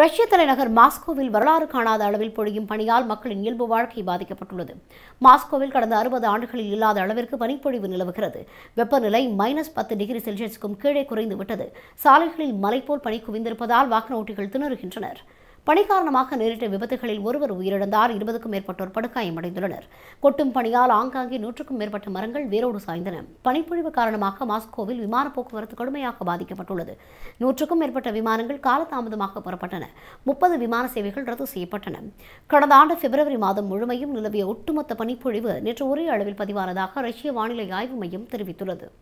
ரஷ்ய தலைநகர் மாஸ்கோவில் வரலாறு காணாத அளவில் பொழியும் பணியால் மக்களின் இயல்பு வாழ்க்கை பாதிக்கப்பட்டுள்ளது மாஸ்கோவில் கடந்த அறுபது ஆண்டுகளில் இல்லாத அளவிற்கு பனிப்பொழிவு நிலவுகிறது வெப்பநிலை மைனஸ் பத்து டிகிரி செல்சியஸுக்கும் கீழே குறைந்துவிட்டது சாலைகளில் மலை போல் பனி குவிந்திருப்பதால் வாகன ஓட்டிகள் திணறுகின்றனர் பணி காரணமாக நேரிட்ட விபத்துகளில் ஒருவர் உயிரிழந்தார் இருபதுக்கும் மேற்பட்டோர் படுகாயமடைந்துள்ளனர் கொட்டும் பணியால் ஆங்காங்கே நூற்றுக்கும் மேற்பட்ட மரங்கள் வேரோடு சாய்ந்தன பனிப்பொழிவு காரணமாக மாஸ்கோவில் விமான போக்குவரத்து கடுமையாக பாதிக்கப்பட்டுள்ளது நூற்றுக்கும் மேற்பட்ட விமானங்கள் காலதாமதமாக புறப்பட்டன முப்பது விமான சேவைகள் ரத்து செய்யப்பட்டன கடந்த ஆண்டு பிப்ரவரி மாதம் முழுமையும் நிலவிய ஒட்டுமொத்த பனிப்பொழிவு நேற்று ஒரே அளவில் பதிவானதாக ரஷ்ய வானிலை ஆய்வு மையம் தெரிவித்துள்ளது